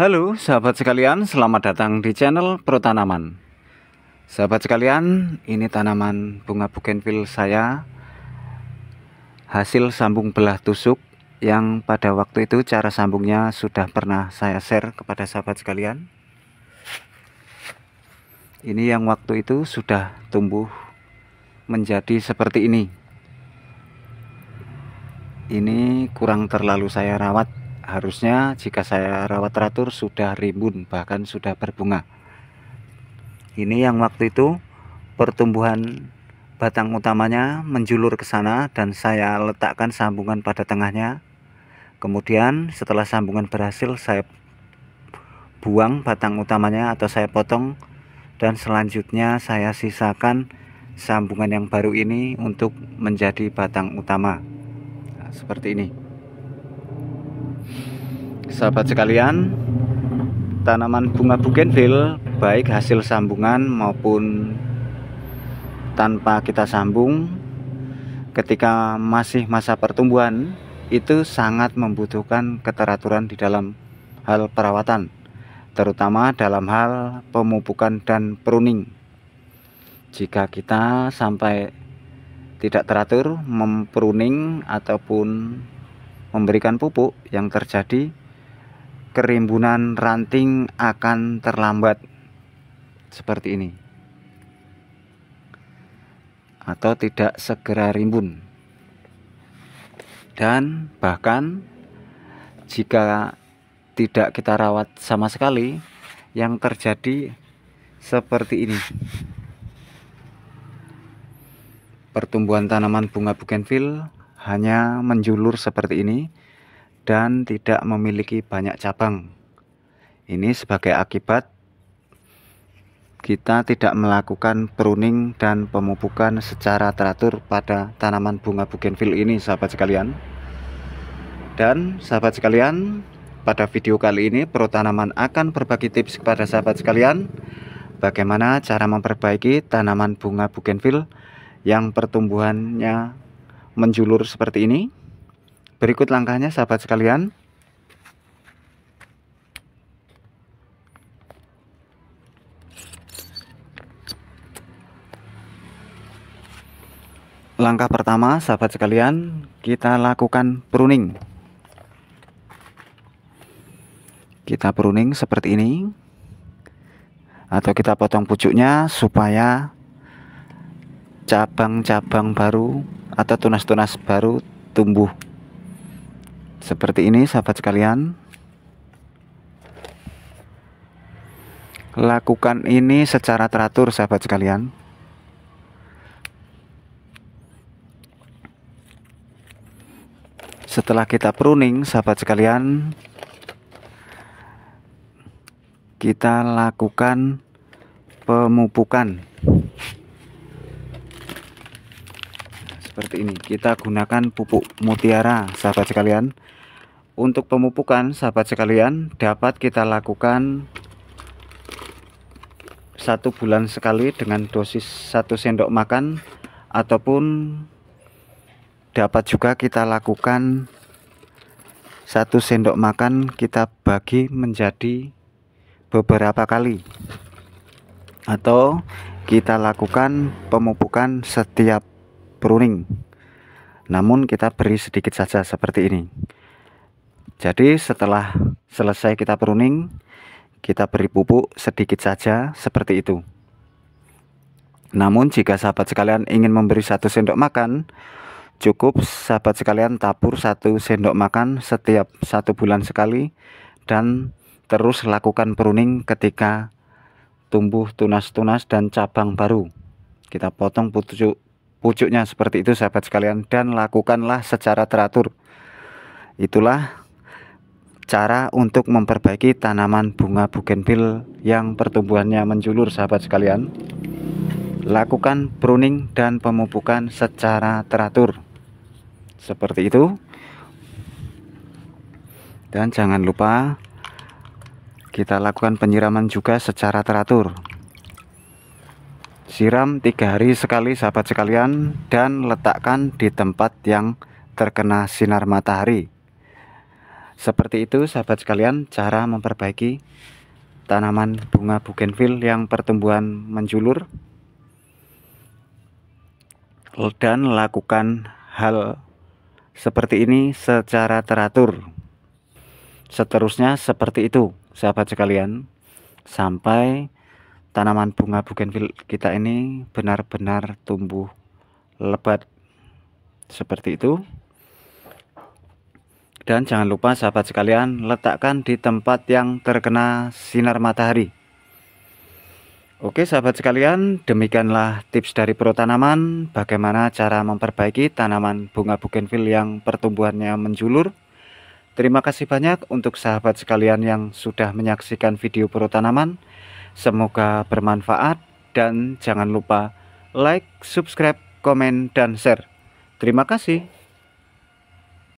Halo sahabat sekalian, selamat datang di channel Pro tanaman Sahabat sekalian, ini tanaman bunga bukenvil saya hasil sambung belah tusuk yang pada waktu itu cara sambungnya sudah pernah saya share kepada sahabat sekalian. Ini yang waktu itu sudah tumbuh menjadi seperti ini. Ini kurang terlalu saya rawat harusnya jika saya rawat teratur sudah rimbun bahkan sudah berbunga ini yang waktu itu pertumbuhan batang utamanya menjulur ke sana dan saya letakkan sambungan pada tengahnya kemudian setelah sambungan berhasil saya buang batang utamanya atau saya potong dan selanjutnya saya sisakan sambungan yang baru ini untuk menjadi batang utama nah, seperti ini Sahabat sekalian, tanaman bunga bugenvil baik hasil sambungan maupun tanpa kita sambung ketika masih masa pertumbuhan itu sangat membutuhkan keteraturan di dalam hal perawatan terutama dalam hal pemupukan dan pruning jika kita sampai tidak teratur mempruning ataupun memberikan pupuk yang terjadi kerimbunan ranting akan terlambat seperti ini atau tidak segera rimbun dan bahkan jika tidak kita rawat sama sekali yang terjadi seperti ini pertumbuhan tanaman bunga bukenville hanya menjulur seperti ini dan tidak memiliki banyak cabang. Ini sebagai akibat kita tidak melakukan pruning dan pemupukan secara teratur pada tanaman bunga bougainville ini sahabat sekalian. Dan sahabat sekalian, pada video kali ini Pro Tanaman akan berbagi tips kepada sahabat sekalian bagaimana cara memperbaiki tanaman bunga bougainville yang pertumbuhannya menjulur seperti ini. Berikut langkahnya sahabat sekalian. Langkah pertama, sahabat sekalian, kita lakukan pruning. Kita pruning seperti ini, atau kita potong pucuknya supaya cabang-cabang baru atau tunas-tunas baru tumbuh seperti ini sahabat sekalian lakukan ini secara teratur sahabat sekalian setelah kita pruning sahabat sekalian kita lakukan pemupukan seperti ini kita gunakan pupuk mutiara sahabat sekalian untuk pemupukan sahabat sekalian dapat kita lakukan satu bulan sekali dengan dosis satu sendok makan ataupun dapat juga kita lakukan satu sendok makan kita bagi menjadi beberapa kali atau kita lakukan pemupukan setiap pruning namun kita beri sedikit saja seperti ini jadi setelah selesai kita pruning kita beri pupuk sedikit saja seperti itu namun jika sahabat sekalian ingin memberi satu sendok makan Cukup sahabat sekalian tabur satu sendok makan setiap satu bulan sekali Dan terus lakukan pruning ketika tumbuh tunas-tunas dan cabang baru Kita potong pucuk Pucuknya seperti itu sahabat sekalian dan lakukanlah secara teratur. Itulah cara untuk memperbaiki tanaman bunga bugenvil yang pertumbuhannya menjulur sahabat sekalian. Lakukan pruning dan pemupukan secara teratur. Seperti itu. Dan jangan lupa kita lakukan penyiraman juga secara teratur. Siram tiga hari sekali sahabat sekalian dan letakkan di tempat yang terkena sinar matahari. Seperti itu sahabat sekalian cara memperbaiki tanaman bunga bougainville yang pertumbuhan menjulur dan lakukan hal seperti ini secara teratur. Seterusnya seperti itu, sahabat sekalian. Sampai tanaman bunga bougainville kita ini benar-benar tumbuh lebat seperti itu dan jangan lupa sahabat sekalian letakkan di tempat yang terkena sinar matahari Oke sahabat sekalian demikianlah tips dari pro tanaman bagaimana cara memperbaiki tanaman bunga bougainville yang pertumbuhannya menjulur Terima kasih banyak untuk sahabat sekalian yang sudah menyaksikan video pro tanaman Semoga bermanfaat dan jangan lupa like, subscribe, komen, dan share. Terima kasih.